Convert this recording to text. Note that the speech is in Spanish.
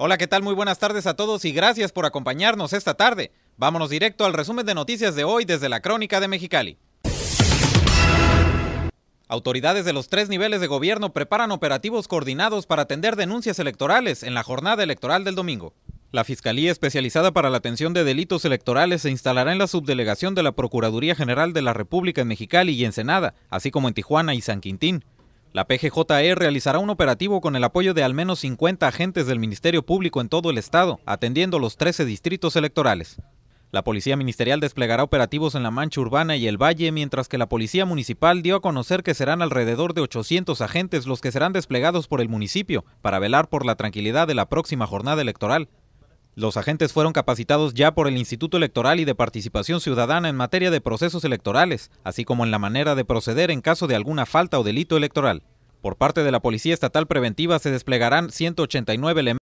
Hola, ¿qué tal? Muy buenas tardes a todos y gracias por acompañarnos esta tarde. Vámonos directo al resumen de noticias de hoy desde la Crónica de Mexicali. Autoridades de los tres niveles de gobierno preparan operativos coordinados para atender denuncias electorales en la jornada electoral del domingo. La Fiscalía Especializada para la Atención de Delitos Electorales se instalará en la subdelegación de la Procuraduría General de la República en Mexicali y Ensenada, así como en Tijuana y San Quintín. La PGJE realizará un operativo con el apoyo de al menos 50 agentes del Ministerio Público en todo el estado, atendiendo los 13 distritos electorales. La Policía Ministerial desplegará operativos en la Mancha Urbana y el Valle, mientras que la Policía Municipal dio a conocer que serán alrededor de 800 agentes los que serán desplegados por el municipio para velar por la tranquilidad de la próxima jornada electoral. Los agentes fueron capacitados ya por el Instituto Electoral y de Participación Ciudadana en materia de procesos electorales, así como en la manera de proceder en caso de alguna falta o delito electoral. Por parte de la Policía Estatal Preventiva se desplegarán 189 elementos